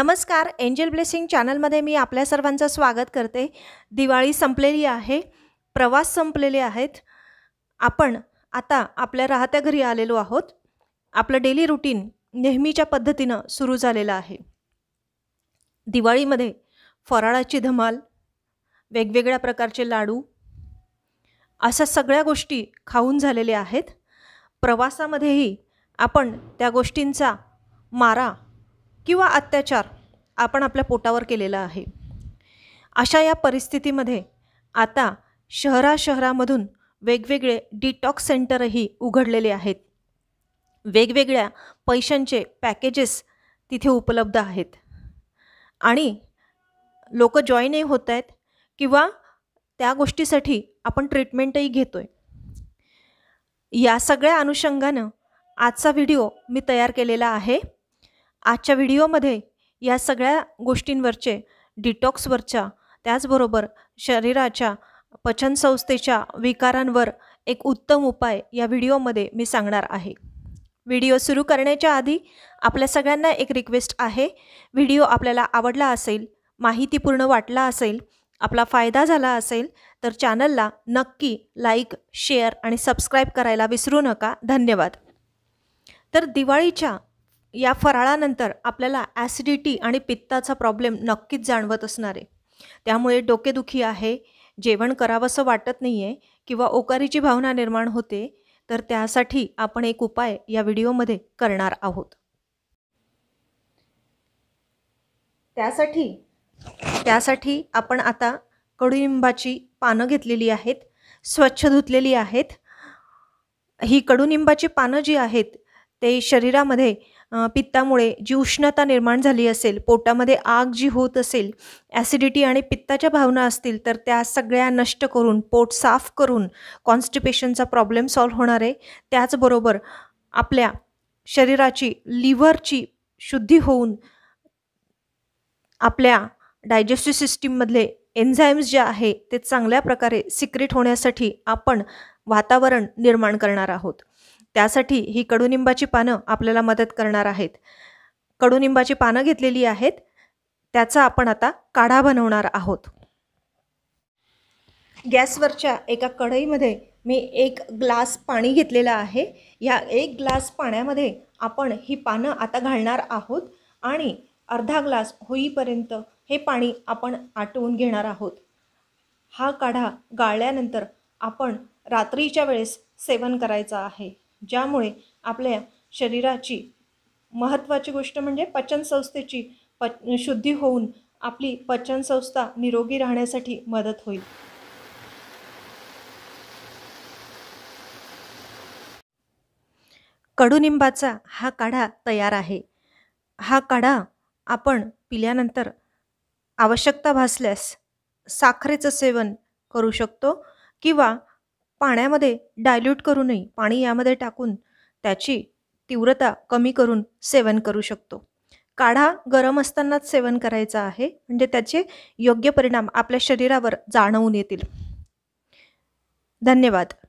नमस्कार angel blessing चॅनलमध्ये मी आपल्या सर्वांचं स्वागत करते दिवाळी संपलेली आहे प्रवास संपलेले आहेत आपण आता आपल्या राहत्या घरी आलेलो आहोत आपलं डेली रुटीन नेहमीच्या पद्धतीनं सुरू झालेलं आहे दिवाळीमध्ये फराळाची धमाल वेगवेगळ्या प्रकारचे लाडू अशा सगळ्या गोष्टी खाऊन झालेल्या आहेत प्रवासामध्येही आपण त्या गोष्टींचा मारा किंवा अत्याचार आपण आपल्या पोटावर केलेला आहे अशा या परिस्थितीमध्ये आता शहरा शहरामधून वेगवेगळे डिटॉक्स सेंटरही उघडलेले आहेत वेगवेगळ्या पैशांचे पॅकेजेस तिथे उपलब्ध आहेत आणि लोक जॉईनही होत आहेत किंवा त्या गोष्टीसाठी आपण ट्रीटमेंटही घेतो आहे या सगळ्या अनुषंगानं आजचा व्हिडिओ मी तयार केलेला आहे आजच्या व्हिडिओमध्ये या सगळ्या गोष्टींवरचे डिटॉक्सवरच्या त्याचबरोबर शरीराच्या पचनसंस्थेच्या विकारांवर एक उत्तम उपाय या व्हिडिओमध्ये मी सांगणार आहे व्हिडिओ सुरू करण्याच्या आधी आपल्या सगळ्यांना एक रिक्वेस्ट आहे व्हिडिओ आपल्याला आवडला असेल माहितीपूर्ण वाटला असेल आपला फायदा झाला असेल तर चॅनलला नक्की लाईक शेअर आणि सबस्क्राईब करायला विसरू नका धन्यवाद तर दिवाळीच्या या फराळानंतर आपल्याला ॲसिडिटी आणि पित्ताचा प्रॉब्लेम नक्कीच जाणवत असणार आहे त्यामुळे डोकेदुखी आहे जेवण करावंसं वाटत नाही आहे किंवा ओकारीची भावना निर्माण होते तर त्यासाठी आपण एक उपाय या व्हिडिओमध्ये करणार आहोत त्यासाठी त्यासाठी आपण आता कडुनिंबाची पानं घेतलेली आहेत स्वच्छ धुतलेली आहेत ही कडुनिंबाची पानं जी आहेत ते शरीरामध्ये पित्तामुळे जी उष्णता निर्माण झाली असेल पोटामध्ये आग जी होत असेल ॲसिडिटी आणि पित्ताच्या भावना असतील तर त्या सगळ्या नष्ट करून पोट साफ करून कॉन्स्टिपेशनचा प्रॉब्लेम सॉल्व्ह होणार आहे त्याचबरोबर आपल्या शरीराची लिव्हरची शुद्धी होऊन आपल्या डायजेस्टिव्ह सिस्टीममधले एन्झाईम्स जे आहे ते चांगल्या प्रकारे सिक्रेट होण्यासाठी आपण वातावरण निर्माण करणार आहोत त्यासाठी ही कडुनिंबाची पानं आपल्याला मदत करणार आहेत कडुनिंबाची पानं घेतलेली आहेत त्याचा आपण आता काढा बनवणार आहोत गॅसवरच्या एका कढईमध्ये मी एक ग्लास पाणी घेतलेलं आहे या एक ग्लास पाण्यामध्ये आपण ही पानं आता घालणार आहोत आणि अर्धा ग्लास होईपर्यंत हे पाणी आपण आटवून घेणार आहोत हा काढा गाळल्यानंतर आपण रात्रीच्या वेळेस सेवन करायचं आहे ज्यामुळे आपल्या शरीराची महत्त्वाची गोष्ट म्हणजे पचनसंस्थेची प शुद्धी होऊन आपली पचनसंस्था निरोगी राहण्यासाठी मदत होईल कडुनिंबाचा हा काढा तयार आहे हा काढा आपण पिल्यानंतर आवश्यकता भासल्यास साखरेचं सेवन करू शकतो किंवा पाण्यामध्ये डायल्यूट करूनही पाणी यामध्ये टाकून त्याची तीव्रता कमी करून सेवन करू शकतो काढा गरम असतानाच सेवन करायचा आहे म्हणजे त्याचे योग्य परिणाम आपल्या शरीरावर जाणवून येतील धन्यवाद